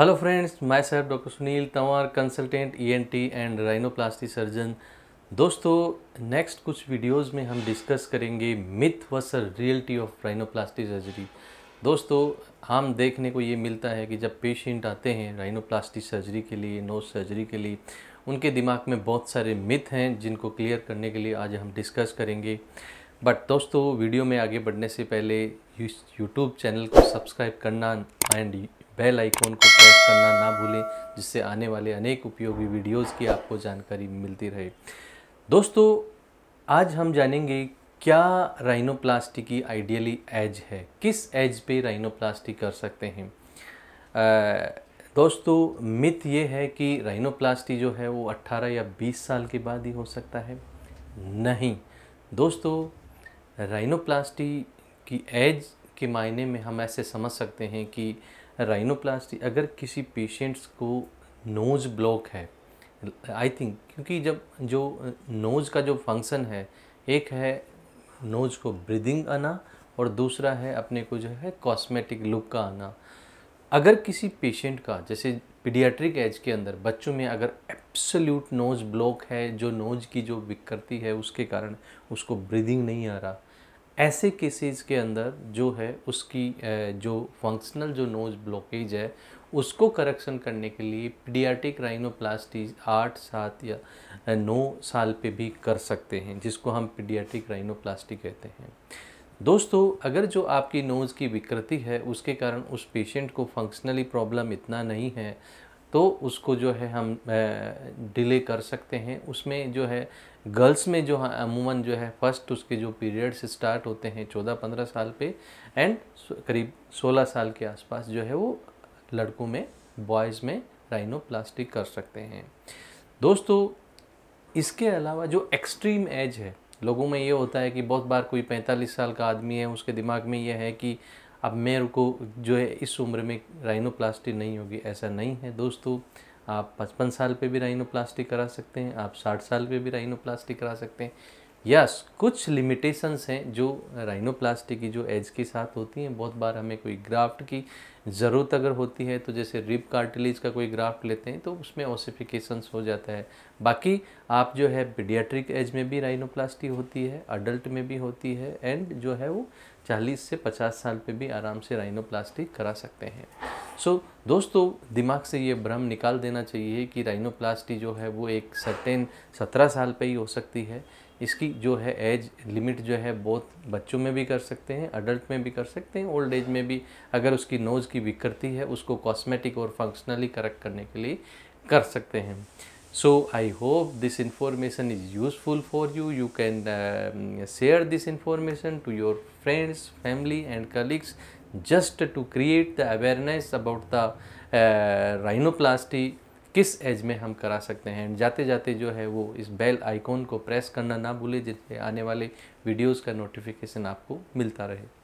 hello friends myself doctor Sunil Tanwar consultant ENT and rhinoplasty surgeon दोस्तों next कुछ videos में हम डिस्कस करेंगे myth sir reality of rhinoplasty surgery दोस्तों हम देखने को ये मिलता है कि जब पेशेंट आते हैं राइनोप्लास्टी सर्जरी के लिए नोज सर्जरी के लिए उनके दिमाग में बहुत सारे मिथ हैं जिनको क्लियर करने के लिए आज हम डिस्कस करेंगे बट दोस्तों वीडियो में आगे बढ़ने से पहले यूट्यूब चैनल को सब्सक्राइब करना एंड बेल आइकॉन को प्रेस करना ना भूलें जिससे आने वाले अनेक उपयोगी वीडियोज़ की आपको जानकारी मिलती रहे दोस्तों आज हम जानेंगे क्या राइनोप्लास्टी की आइडियली एज है किस एज पे राइनोप्लास्टी कर सकते हैं आ, दोस्तों मिथ ये है कि राइनोप्लास्टी जो है वो 18 या 20 साल के बाद ही हो सकता है नहीं दोस्तों राइनोप्लास्टी की एज के मायने में हम ऐसे समझ सकते हैं कि राइनोप्लास्टी अगर किसी पेशेंट्स को नोज ब्लॉक है आई थिंक क्योंकि जब जो नोज का जो फंक्शन है एक है नोज को ब्रीदिंग आना और दूसरा है अपने को जो है कॉस्मेटिक लुक का आना अगर किसी पेशेंट का जैसे पीडियाट्रिक एज के अंदर बच्चों में अगर एब्सोल्यूट नोज ब्लॉक है जो नोज की जो विकृति है उसके कारण उसको ब्रीदिंग नहीं आ रहा ऐसे केसेस के अंदर जो है उसकी जो फंक्शनल जो नोज ब्लॉकेज है उसको करेक्शन करने के लिए पीडियाटिक राइनोप्लास्टी आठ सात या नौ साल पे भी कर सकते हैं जिसको हम पीडियाटिक राइनोप्लास्टी कहते हैं दोस्तों अगर जो आपकी नोज़ की विकृति है उसके कारण उस पेशेंट को फंक्शनली प्रॉब्लम इतना नहीं है तो उसको जो है हम डिले कर सकते हैं उसमें जो है गर्ल्स में जो अमूमन जो है फर्स्ट उसके जो पीरियड्स स्टार्ट होते हैं चौदह पंद्रह साल पे एंड करीब सोलह साल के आसपास जो है वो लड़कों में बॉयज़ में राइनोप्लास्टिक कर सकते हैं दोस्तों इसके अलावा जो एक्सट्रीम एज है लोगों में ये होता है कि बहुत बार कोई 45 साल का आदमी है उसके दिमाग में ये है कि अब मेरे को जो है इस उम्र में राइनोप्लास्टी नहीं होगी ऐसा नहीं है दोस्तों आप पचपन साल पे भी राइनोप्लास्टी करा सकते हैं आप साठ साल पे भी राइनोप्लास्टी करा सकते हैं यस कुछ लिमिटेशंस हैं जो राइनोप्लास्टी की जो एज के साथ होती हैं बहुत बार हमें कोई ग्राफ्ट की ज़रूरत अगर होती है तो जैसे रिप कार्टिलेज का कोई ग्राफ्ट लेते हैं तो उसमें ओसिफिकेशंस हो जाता है बाकी आप जो है पीडियाट्रिक एज में भी राइनोप्लास्टी होती है अडल्ट में भी होती है एंड जो है वो चालीस से पचास साल पे भी आराम से राइनोप्लास्टी करा सकते हैं सो so, दोस्तों दिमाग से ये भ्रम निकाल देना चाहिए कि राइनोप्लास्टी जो है वो एक सर्टेन सत्रह साल पे ही हो सकती है इसकी जो है एज लिमिट जो है बहुत बच्चों में भी कर सकते हैं अडल्ट में भी कर सकते हैं ओल्ड एज में भी अगर उसकी नोज की विकृति है उसको कॉस्मेटिक और फंक्शनली करेक्ट करने के लिए कर सकते हैं so I hope this information is useful for you you can share this information to your friends family and colleagues just to create the awareness about the rhinoplasty किस एज में हम करा सकते हैं जाते जाते जो है वो इस बेल आइकॉन को प्रेस करना ना भूलें जिससे आने वाले वीडियोस का नोटिफिकेशन आपको मिलता रहे